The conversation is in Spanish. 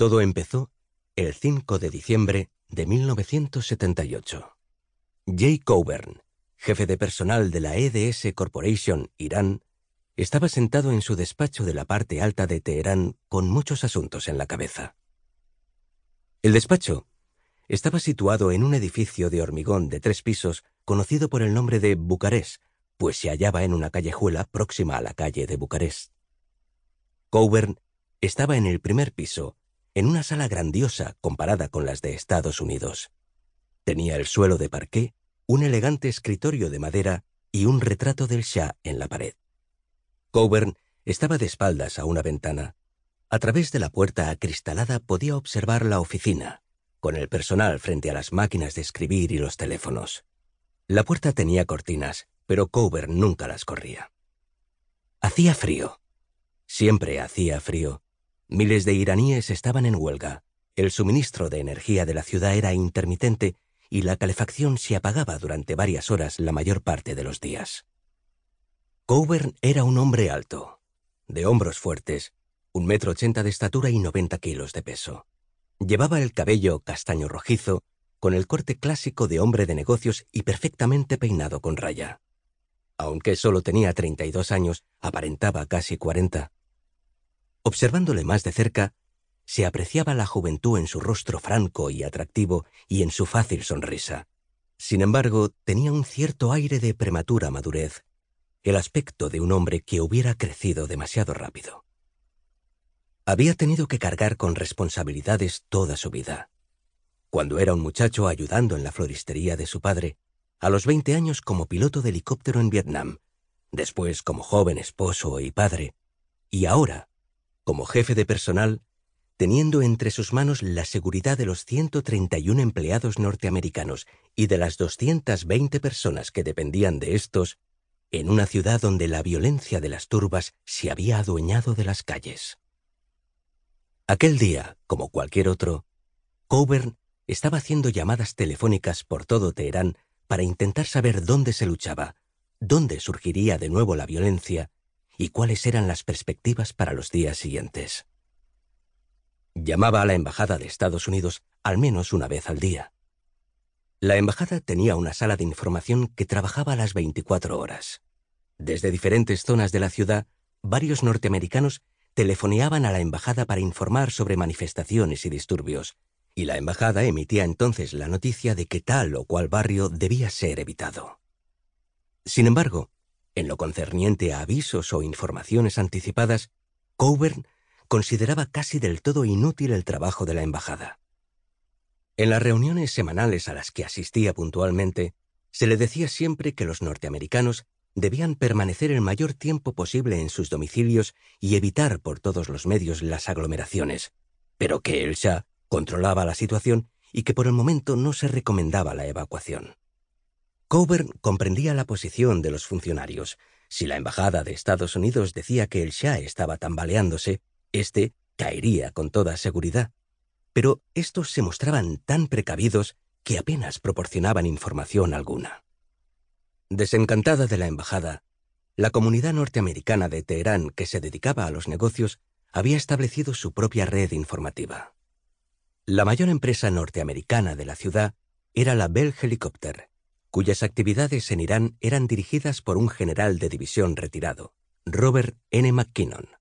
Todo empezó el 5 de diciembre de 1978. Jay Coburn, jefe de personal de la EDS Corporation Irán, estaba sentado en su despacho de la parte alta de Teherán con muchos asuntos en la cabeza. El despacho estaba situado en un edificio de hormigón de tres pisos conocido por el nombre de Bucarest, pues se hallaba en una callejuela próxima a la calle de Bucarest. Coburn estaba en el primer piso en una sala grandiosa comparada con las de Estados Unidos. Tenía el suelo de parqué, un elegante escritorio de madera y un retrato del Shah en la pared. Coburn estaba de espaldas a una ventana. A través de la puerta acristalada podía observar la oficina, con el personal frente a las máquinas de escribir y los teléfonos. La puerta tenía cortinas, pero Coburn nunca las corría. Hacía frío. Siempre hacía frío, Miles de iraníes estaban en huelga. El suministro de energía de la ciudad era intermitente y la calefacción se apagaba durante varias horas la mayor parte de los días. Coburn era un hombre alto, de hombros fuertes, un metro ochenta de estatura y 90 kilos de peso. Llevaba el cabello castaño rojizo, con el corte clásico de hombre de negocios y perfectamente peinado con raya. Aunque solo tenía 32 años, aparentaba casi 40. Observándole más de cerca, se apreciaba la juventud en su rostro franco y atractivo y en su fácil sonrisa. Sin embargo, tenía un cierto aire de prematura madurez, el aspecto de un hombre que hubiera crecido demasiado rápido. Había tenido que cargar con responsabilidades toda su vida. Cuando era un muchacho ayudando en la floristería de su padre, a los veinte años como piloto de helicóptero en Vietnam, después como joven esposo y padre, y ahora como jefe de personal, teniendo entre sus manos la seguridad de los 131 empleados norteamericanos y de las 220 personas que dependían de estos, en una ciudad donde la violencia de las turbas se había adueñado de las calles. Aquel día, como cualquier otro, Coburn estaba haciendo llamadas telefónicas por todo Teherán para intentar saber dónde se luchaba, dónde surgiría de nuevo la violencia y cuáles eran las perspectivas para los días siguientes. Llamaba a la Embajada de Estados Unidos al menos una vez al día. La Embajada tenía una sala de información que trabajaba a las 24 horas. Desde diferentes zonas de la ciudad, varios norteamericanos telefoneaban a la Embajada para informar sobre manifestaciones y disturbios, y la Embajada emitía entonces la noticia de que tal o cual barrio debía ser evitado. Sin embargo, en lo concerniente a avisos o informaciones anticipadas, Coburn consideraba casi del todo inútil el trabajo de la embajada. En las reuniones semanales a las que asistía puntualmente, se le decía siempre que los norteamericanos debían permanecer el mayor tiempo posible en sus domicilios y evitar por todos los medios las aglomeraciones, pero que el Shah controlaba la situación y que por el momento no se recomendaba la evacuación. Coburn comprendía la posición de los funcionarios. Si la embajada de Estados Unidos decía que el Shah estaba tambaleándose, éste caería con toda seguridad. Pero estos se mostraban tan precavidos que apenas proporcionaban información alguna. Desencantada de la embajada, la comunidad norteamericana de Teherán que se dedicaba a los negocios había establecido su propia red informativa. La mayor empresa norteamericana de la ciudad era la Bell Helicopter, cuyas actividades en Irán eran dirigidas por un general de división retirado, Robert N. McKinnon.